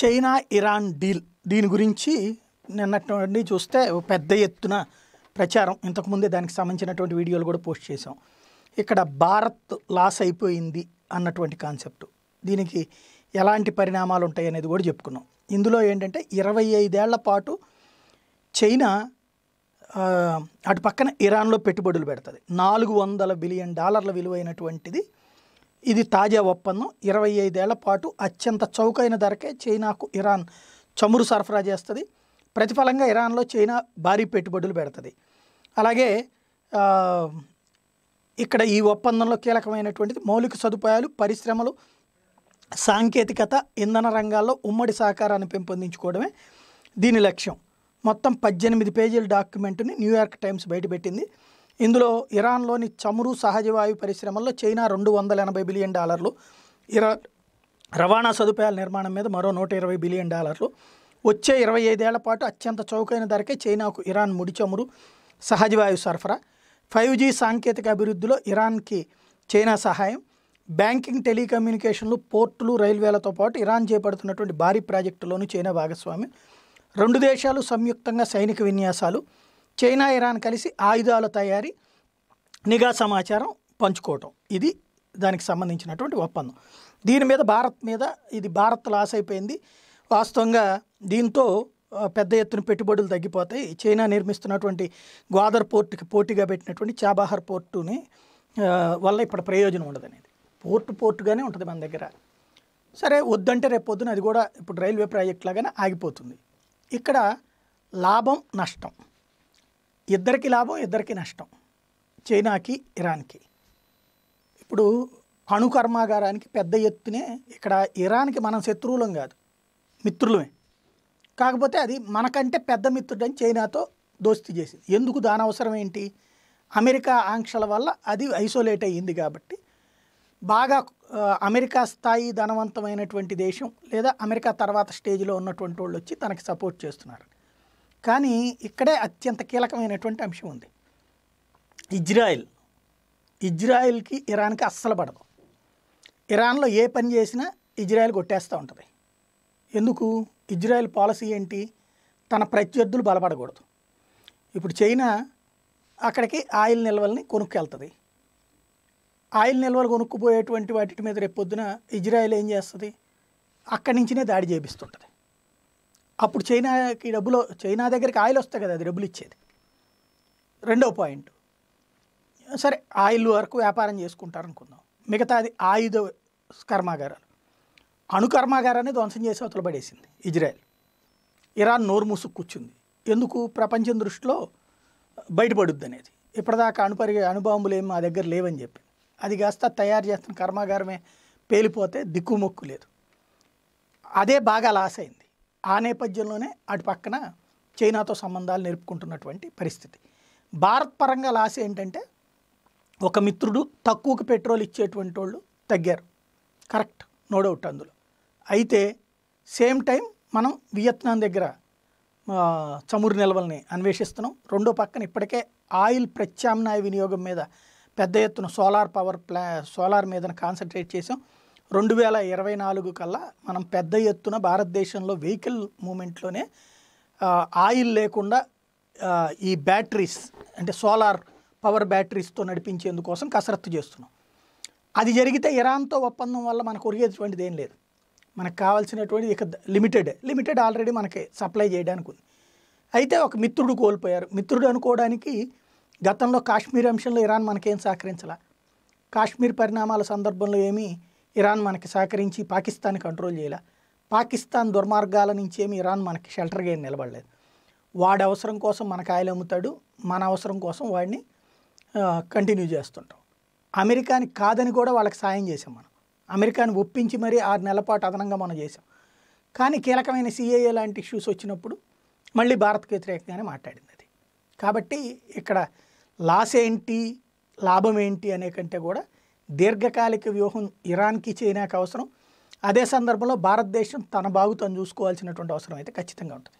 China Iran deal దీని గురించి నిన్నటువంటి చూస్తే పెద్ద ఎత్తున ప్రచారం ఇంతకుముందే దానికి సంబంధించినటువంటి వీడియోలు కూడా పోస్ట్ చేశాం ఇక్కడ భారత్ లాస్ అయిపోయింది అన్నటువంటి కాన్సెప్ట్ దీనికి ఎలాంటి పరిణామాలు ఉంటాయి అనేది కూడా చెప్పుకున్నాం ఇందులో ఏంటంటే ఇరవై ఐదేళ్ల పాటు చైనా అటు పక్కన ఇరాన్లో పెట్టుబడులు పెడుతుంది నాలుగు వందల బిలియన్ డాలర్ల విలువైనటువంటిది ఇది తాజా ఒప్పందం ఇరవై ఐదేళ్ల పాటు అత్యంత చౌకైన ధరకే చైనాకు ఇరాన్ చమురు సరఫరా చేస్తుంది ప్రతిఫలంగా ఇరాన్లో చైనా భారీ పెట్టుబడులు పెడుతుంది అలాగే ఇక్కడ ఈ ఒప్పందంలో కీలకమైనటువంటిది మౌలిక సదుపాయాలు పరిశ్రమలు సాంకేతికత ఇంధన రంగాల్లో ఉమ్మడి సహకారాన్ని పెంపొందించుకోవడమే దీని లక్ష్యం మొత్తం పద్దెనిమిది పేజీల డాక్యుమెంట్ని న్యూయార్క్ టైమ్స్ బయటపెట్టింది ఇందులో ఇరాన్లోని చమురు సహజ వాయువు పరిశ్రమల్లో చైనా రెండు వందల ఎనభై బిలియన్ డాలర్లు ఇరా రవాణా సదుపాయాల నిర్మాణం మీద మరో నూట ఇరవై బిలియన్ డాలర్లు వచ్చే ఇరవై ఐదేళ్ల పాటు అత్యంత చౌకైన ధరకే చైనాకు ఇరాన్ ముడి చమురు సహజ వాయువు సరఫరా ఫైవ్ జీ సాంకేతిక అభివృద్ధిలో ఇరాన్కి చైనా సహాయం బ్యాంకింగ్ టెలికమ్యూనికేషన్లు పోర్టులు రైల్వేలతో పాటు ఇరాన్ చేపడుతున్నటువంటి భారీ ప్రాజెక్టులోనూ చైనా భాగస్వామ్యం రెండు దేశాలు సంయుక్తంగా సైనిక విన్యాసాలు చైనా ఇరాన్ కలిసి ఆయుధాల తయారీ నిఘా సమాచారం పంచుకోవటం ఇది దానికి సంబంధించినటువంటి ఒప్పందం దీని మీద భారత్ మీద ఇది భారత్ లాస్ అయిపోయింది వాస్తవంగా దీంతో పెద్ద ఎత్తున పెట్టుబడులు తగ్గిపోతాయి చైనా నిర్మిస్తున్నటువంటి గ్వాదర్ పోర్టుకి పోటీగా పెట్టినటువంటి చాబాహర్ పోర్టుని వల్ల ఇప్పుడు ప్రయోజనం ఉండదు అనేది పోర్టు పోర్టుగానే ఉంటుంది మన దగ్గర సరే వద్దంటే రేపు పొద్దున అది కూడా ఇప్పుడు రైల్వే ప్రాజెక్ట్ లాగానే ఆగిపోతుంది ఇక్కడ లాభం నష్టం ఇద్దరికి లాభం ఇద్దరికి నష్టం చైనాకి ఇరాన్కి ఇప్పుడు అణు కర్మాగారానికి పెద్ద ఎత్తునే ఇక్కడ ఇరాన్కి మనం శత్రువులం కాదు మిత్రులమే కాకపోతే అది మనకంటే పెద్ద మిత్రుడని చైనాతో దోస్తి చేసింది ఎందుకు దాని అవసరం ఏంటి అమెరికా ఆంక్షల వల్ల అది ఐసోలేట్ అయ్యింది కాబట్టి బాగా అమెరికా స్థాయి ధనవంతమైనటువంటి దేశం లేదా అమెరికా తర్వాత స్టేజ్లో ఉన్నటువంటి వాళ్ళు వచ్చి తనకి సపోర్ట్ చేస్తున్నారు కానీ ఇక్కడే అత్యంత కీలకమైనటువంటి అంశం ఉంది ఇజ్రాయిల్ ఇజ్రాయిల్కి ఇరాన్కి అస్సలు పడదు ఇరాన్లో ఏ పని చేసినా ఇజ్రాయెల్ కొట్టేస్తూ ఉంటుంది ఎందుకు ఇజ్రాయెల్ పాలసీ ఏంటి తన ప్రత్యర్థులు బలపడకూడదు ఇప్పుడు చైనా అక్కడికి ఆయిల్ నిల్వల్ని కొనుక్కెళ్తుంది ఆయిల్ నిల్వలు కొనుక్కుపోయేటువంటి వాటి మీద రేపొద్దున ఇజ్రాయెల్ ఏం చేస్తుంది అక్కడి నుంచినే దాడి చేపిస్తుంటుంది అప్పుడు చైనాకి డబ్బులు చైనా దగ్గరికి ఆయిల్ వస్తాయి కదా అది డబ్బులు ఇచ్చేది రెండవ పాయింట్ సరే ఆయిల్ వరకు వ్యాపారం చేసుకుంటారు అనుకుందాం మిగతా అది ఆయుధ కర్మాగారాలు అణు కర్మాగారాన్ని ధ్వంసం చేసి అవతల పడేసింది ఇజ్రాయెల్ ఇరాన్ నోరు మూసుకు కూర్చుంది ఎందుకు ప్రపంచం దృష్టిలో బయటపడుద్ది అనేది ఇప్పటిదాకా అణుపరి అనుభవములు ఏమి మా దగ్గర లేవని చెప్పి అది కాస్త తయారు చేస్తున్న కర్మాగారమే పేలిపోతే దిక్కుమొక్కు లేదు అదే బాగా లాస్ అయింది ఆ నేపథ్యంలోనే అటు పక్కన చైనాతో సంబంధాలు నేర్పుకుంటున్నటువంటి పరిస్థితి భారత్ పరంగా లాస్ ఏంటంటే ఒక మిత్రుడు తక్కువకు పెట్రోల్ ఇచ్చేటువంటి వాళ్ళు తగ్గారు కరెక్ట్ నో డౌట్ అందులో అయితే సేమ్ టైం మనం వియత్నాం దగ్గర చమురు నిల్వల్ని అన్వేషిస్తున్నాం రెండో పక్కన ఇప్పటికే ఆయిల్ ప్రత్యామ్నాయ వినియోగం మీద పెద్ద ఎత్తున సోలార్ పవర్ ప్లా సోలార్ మీద కాన్సన్ట్రేట్ చేసాం రెండు వేల ఇరవై నాలుగు కల్లా మనం పెద్ద ఎత్తున భారతదేశంలో వెహికల్ మూమెంట్లోనే ఆయిల్ లేకుండా ఈ బ్యాటరీస్ అంటే సోలార్ పవర్ బ్యాటరీస్తో నడిపించేందుకోసం కసరత్తు చేస్తున్నాం అది జరిగితే ఇరాన్తో ఒప్పందం వల్ల మనకు ఒరిగేటువంటిది ఏం లేదు మనకు కావాల్సినటువంటి ఇక లిమిటెడ్ లిమిటెడ్ ఆల్రెడీ మనకి సప్లై చేయడానికి ఉంది అయితే ఒక మిత్రుడు కోల్పోయారు మిత్రుడు అనుకోవడానికి గతంలో కాశ్మీర్ అంశంలో ఇరాన్ మనకేం సహకరించాల కాశ్మీర్ పరిణామాల సందర్భంలో ఏమీ ఇరాన్ మనకి సహకరించి పాకిస్తాన్ కంట్రోల్ చేయలే పాకిస్తాన్ దుర్మార్గాల నుంచి ఏమి ఇరాన్ మనకి షెల్టర్గా ఏం నిలబడలేదు వాడి అవసరం కోసం మన కాయలు అమ్ముతాడు మన అవసరం కోసం వాడిని కంటిన్యూ చేస్తుంటాం అమెరికాని కాదని కూడా వాళ్ళకి సాయం చేసాం మనం అమెరికాని ఒప్పించి మరీ ఆరు నెలల పాటు అదనంగా మనం చేసాం కానీ కీలకమైన సిఏఏ లాంటి ఇష్యూస్ వచ్చినప్పుడు మళ్ళీ భారత్కి వ్యతిరేకంగానే మాట్లాడింది అది కాబట్టి ఇక్కడ లాస్ ఏంటి లాభం ఏంటి అనే కంటే కూడా దీర్ఘకాలిక వ్యూహం ఇరాన్కి చైనాకి అవసరం అదే సందర్భంలో భారతదేశం తన బాగు తను చూసుకోవాల్సినటువంటి అవసరం అయితే ఖచ్చితంగా ఉంటుంది